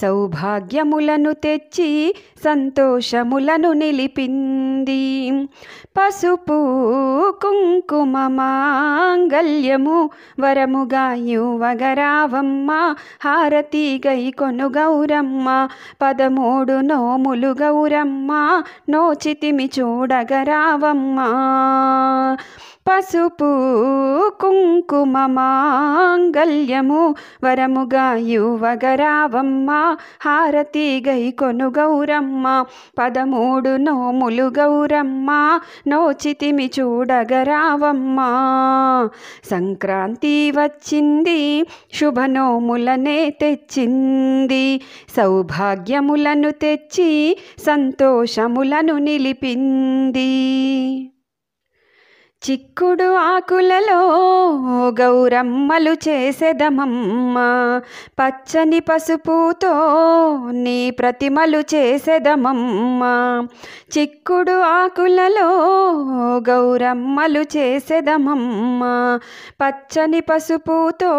సౌభాగ్యములను తెచ్చి సంతోషములను నిలిపింది పసుపు కుంకుమ మాంగల్యము వరముగా యువగరావమ్మ హారతి గై కొను గౌరమ్మ పదమూడు నోములు గౌరమ్మ నోచితిమి చూడగరావమ్మ పసుపు కుంకుమ మాంగల్యము వరముగా యువగరావమ్మ హారతి గై కొను గౌరమ్మ పదమూడు నోములు గౌరమ్మ నోచితిమి చూడగరావమ్మ సంక్రాంతి వచ్చింది శుభనోములనే తెచ్చింది సౌభాగ్యములను తెచ్చి సంతోషములను నిలిపింది చిక్కుడు ఆకులలో గౌరమ్మలు చేసెదమమ్మ పచ్చని పసుపుతో నీ ప్రతిమలు చేసెదమమ్మ చిక్కుడు ఆకులలో గౌరమ్మలు చేసెదమమ్మ పచ్చని పసుపుతో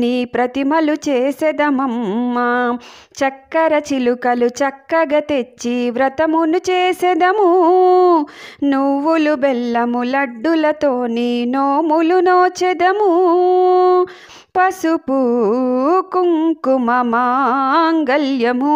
నీ ప్రతిమలు చేసెదమమ్మ చక్కర చిలుకలు చక్కగా తెచ్చి వ్రతమును చేసెదము నువ్వులు బెల్లము లడ్డులతోని నోములు నోచెదము పసుపు కుంకుమ మాంగల్యము